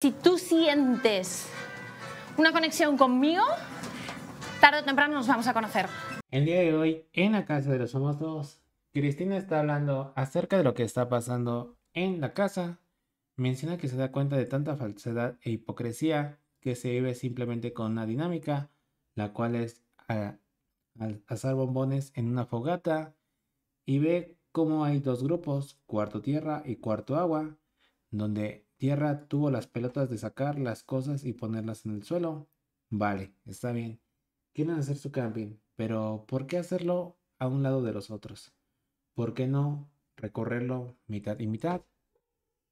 Si tú sientes una conexión conmigo, tarde o temprano nos vamos a conocer. El día de hoy, en la casa de los Somos Dos, Cristina está hablando acerca de lo que está pasando en la casa. Menciona que se da cuenta de tanta falsedad e hipocresía que se vive simplemente con una dinámica, la cual es al bombones en una fogata y ve cómo hay dos grupos, cuarto tierra y cuarto agua, donde Tierra tuvo las pelotas de sacar las cosas y ponerlas en el suelo. Vale, está bien. Quieren hacer su camping, pero ¿por qué hacerlo a un lado de los otros? ¿Por qué no recorrerlo mitad y mitad?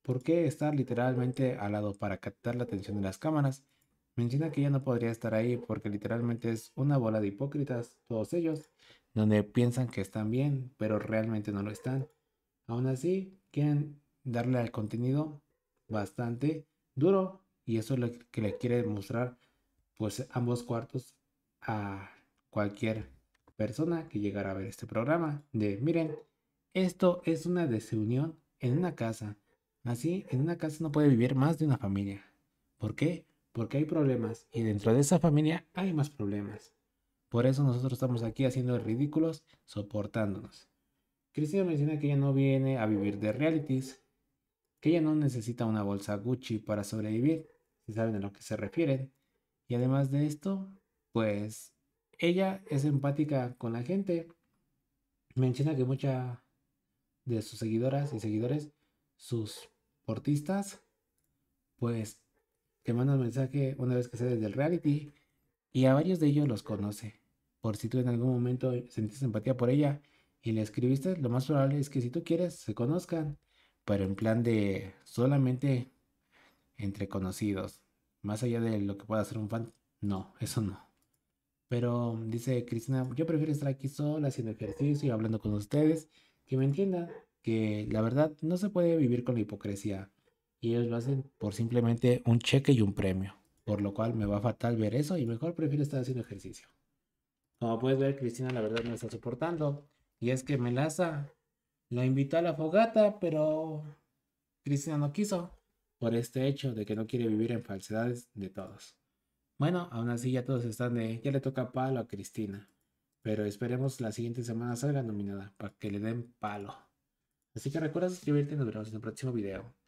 ¿Por qué estar literalmente al lado para captar la atención de las cámaras? Menciona que ya no podría estar ahí porque literalmente es una bola de hipócritas, todos ellos, donde piensan que están bien, pero realmente no lo están. Aún así, quieren darle al contenido bastante duro y eso es lo que le quiere mostrar pues ambos cuartos a cualquier persona que llegara a ver este programa de miren esto es una desunión en una casa así en una casa no puede vivir más de una familia ¿por qué? porque hay problemas y dentro de esa familia hay más problemas por eso nosotros estamos aquí haciendo ridículos soportándonos Cristina menciona que ella no viene a vivir de realities ella no necesita una bolsa Gucci para sobrevivir, si saben a lo que se refieren. Y además de esto, pues ella es empática con la gente. Menciona que muchas de sus seguidoras y seguidores, sus portistas, pues te mandan mensaje una vez que sale del reality y a varios de ellos los conoce. Por si tú en algún momento sentiste empatía por ella y le escribiste, lo más probable es que si tú quieres se conozcan pero en plan de solamente entre conocidos. Más allá de lo que pueda hacer un fan, no, eso no. Pero mm, dice Cristina, yo prefiero estar aquí sola haciendo ejercicio y hablando con ustedes, que me entiendan que la verdad no se puede vivir con la hipocresía. Y ellos lo hacen por simplemente un cheque y un premio. Por lo cual me va fatal ver eso y mejor prefiero estar haciendo ejercicio. Como puedes ver, Cristina la verdad no está soportando. Y es que Melaza la invitó a la fogata, pero Cristina no quiso, por este hecho de que no quiere vivir en falsedades de todos. Bueno, aún así ya todos están de, ya le toca palo a Cristina, pero esperemos la siguiente semana salga nominada para que le den palo. Así que recuerda suscribirte y nos vemos en el próximo video.